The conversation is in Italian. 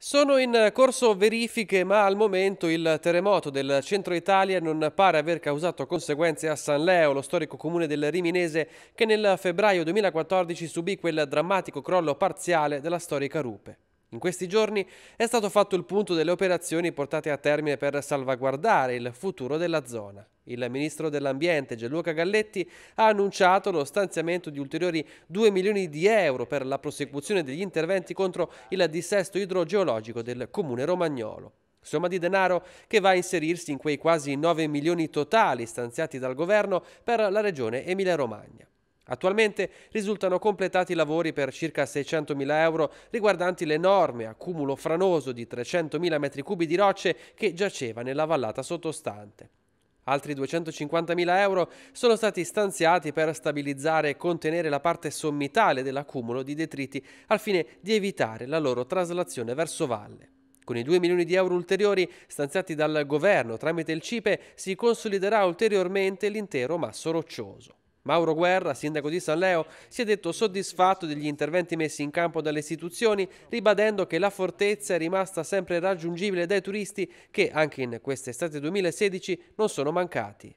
Sono in corso verifiche, ma al momento il terremoto del centro Italia non pare aver causato conseguenze a San Leo, lo storico comune del Riminese, che nel febbraio 2014 subì quel drammatico crollo parziale della storica rupe. In questi giorni è stato fatto il punto delle operazioni portate a termine per salvaguardare il futuro della zona. Il ministro dell'Ambiente Gianluca Galletti ha annunciato lo stanziamento di ulteriori 2 milioni di euro per la prosecuzione degli interventi contro il dissesto idrogeologico del comune romagnolo. Somma di denaro che va a inserirsi in quei quasi 9 milioni totali stanziati dal governo per la regione Emilia-Romagna. Attualmente risultano completati i lavori per circa 600.000 euro riguardanti l'enorme accumulo franoso di 300.000 m3 di rocce che giaceva nella vallata sottostante. Altri 250.000 euro sono stati stanziati per stabilizzare e contenere la parte sommitale dell'accumulo di detriti al fine di evitare la loro traslazione verso valle. Con i 2 milioni di euro ulteriori stanziati dal governo tramite il CIPE si consoliderà ulteriormente l'intero masso roccioso. Mauro Guerra, sindaco di San Leo, si è detto soddisfatto degli interventi messi in campo dalle istituzioni, ribadendo che la fortezza è rimasta sempre raggiungibile dai turisti che, anche in quest'estate 2016, non sono mancati.